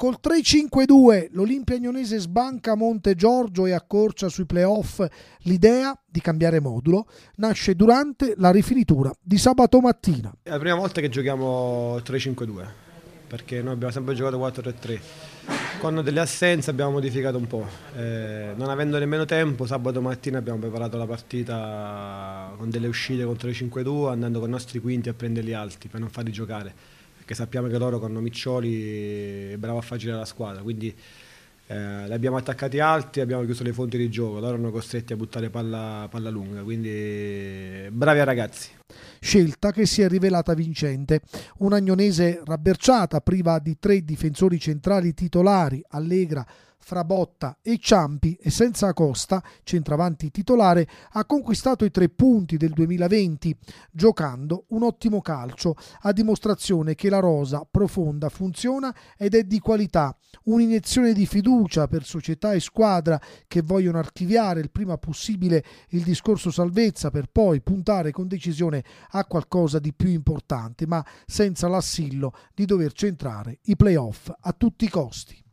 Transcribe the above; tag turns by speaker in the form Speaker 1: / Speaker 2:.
Speaker 1: Col 3-5-2 l'Olimpia Agnonese sbanca Monte Giorgio e accorcia sui playoff l'idea di cambiare modulo. Nasce durante la rifinitura di sabato mattina.
Speaker 2: È la prima volta che giochiamo 3-5-2 perché noi abbiamo sempre giocato 4-3-3. Con delle assenze abbiamo modificato un po'. Eh, non avendo nemmeno tempo, sabato mattina abbiamo preparato la partita con delle uscite con 3-5-2 andando con i nostri quinti a prenderli alti per non farli giocare perché sappiamo che loro con Miccioli è bravo a far girare la squadra, quindi eh, li abbiamo attaccati alti, abbiamo chiuso le fonti di gioco, loro erano costretti a buttare palla, palla lunga, quindi bravi ragazzi.
Speaker 1: Scelta che si è rivelata vincente. Un'agnonese rabberciata, priva di tre difensori centrali titolari, Allegra, fra Botta e Ciampi e senza Costa, centravanti titolare, ha conquistato i tre punti del 2020, giocando un ottimo calcio, a dimostrazione che la rosa profonda funziona ed è di qualità, un'iniezione di fiducia per società e squadra che vogliono archiviare il prima possibile il discorso salvezza per poi puntare con decisione a qualcosa di più importante, ma senza l'assillo di dover centrare i playoff a tutti i costi.